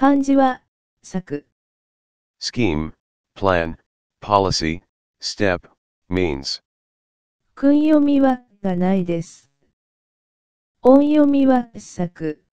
漢字は、策。scheme, plan, policy, step, means 訓読みはがないです。音読みは策。